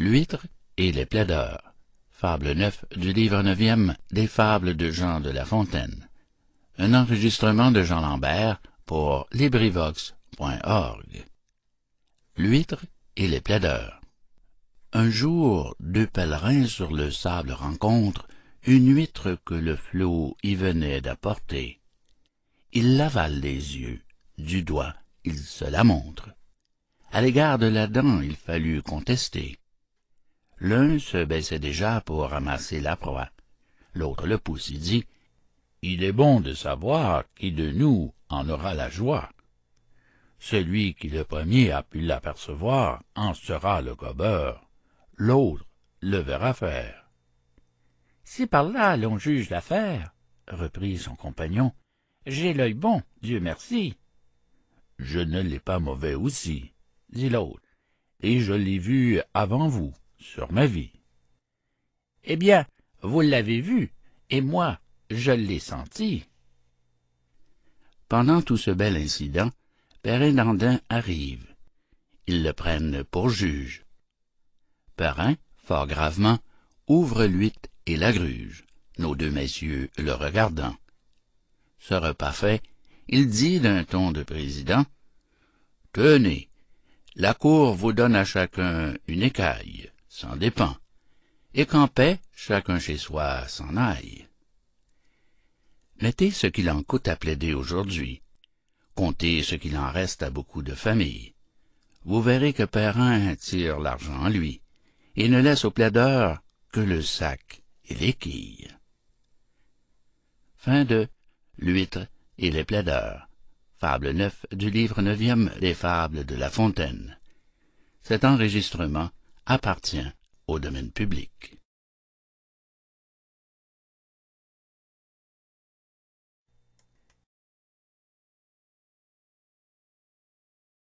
l'huître et les plaideurs. Fable 9 du livre 9 des Fables de Jean de La Fontaine. Un enregistrement de Jean Lambert pour LibriVox.org. L'huître et les plaideurs. Un jour, deux pèlerins sur le sable rencontrent une huître que le flot y venait d'apporter. Il l'avale des yeux, du doigt, il se la montre. À l'égard de la dent, il fallut contester. L'un se baissait déjà pour ramasser la proie. L'autre le pousse dit, « Il est bon de savoir qui de nous en aura la joie. Celui qui le premier a pu l'apercevoir en sera le gobeur, l'autre le verra faire. »« Si par là l'on juge l'affaire, reprit son compagnon, j'ai l'œil bon, Dieu merci. »« Je ne l'ai pas mauvais aussi, dit l'autre, et je l'ai vu avant vous. » sur ma vie. Eh bien, vous l'avez vu, et moi, je l'ai senti. Pendant tout ce bel incident, Perrin Dandin arrive. Ils le prennent pour juge. Perrin, fort gravement, ouvre l'huître et la gruge, nos deux messieurs le regardant. Ce repas fait, il dit d'un ton de président, Tenez, la cour vous donne à chacun une écaille s'en dépend, et qu'en paix chacun chez soi s'en aille. Mettez ce qu'il en coûte à plaider aujourd'hui. Comptez ce qu'il en reste à beaucoup de familles. Vous verrez que Perrin tire l'argent en lui, et ne laisse aux plaideurs que le sac et les quilles. Fin de L'huître et les plaideurs. Fable du livre Fables de La Fontaine. Cet enregistrement appartient au domaine public.